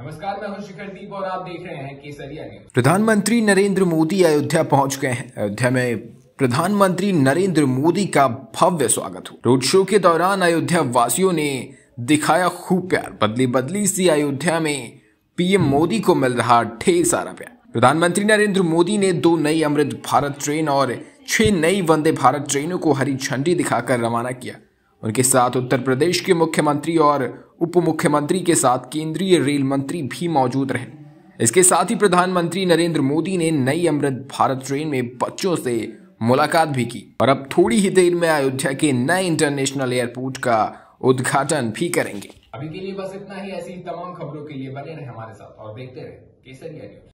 नमस्कार मैं हूं शिखर दीप और आप देख रहे हैं केसरिया न्यूज प्रधानमंत्री नरेंद्र मोदी अयोध्या पहुंच गए हैं अयोध्या में प्रधानमंत्री नरेंद्र मोदी का भव्य स्वागत हो रोड शो के दौरान अयोध्या वासियों ने दिखाया खूब प्यार बदली बदली सी अयोध्या में पीएम मोदी को मिल रहा ढेर सारा प्यार प्रधानमंत्री नरेंद्र मोदी ने दो नई अमृत भारत ट्रेन और छह नई वंदे भारत ट्रेनों को हरी झंडी दिखाकर रवाना किया उनके साथ उत्तर प्रदेश के मुख्यमंत्री और उप मुख्यमंत्री के साथ केंद्रीय रेल मंत्री भी मौजूद रहे इसके साथ ही प्रधानमंत्री नरेंद्र मोदी ने नई अमृत भारत ट्रेन में बच्चों से मुलाकात भी की और अब थोड़ी ही देर में अयोध्या के नए इंटरनेशनल एयरपोर्ट का उद्घाटन भी करेंगे अभी के लिए बस इतना ही ऐसी तमाम खबरों के लिए बने रहे हमारे साथ और देखते रहे केसरिया न्यूज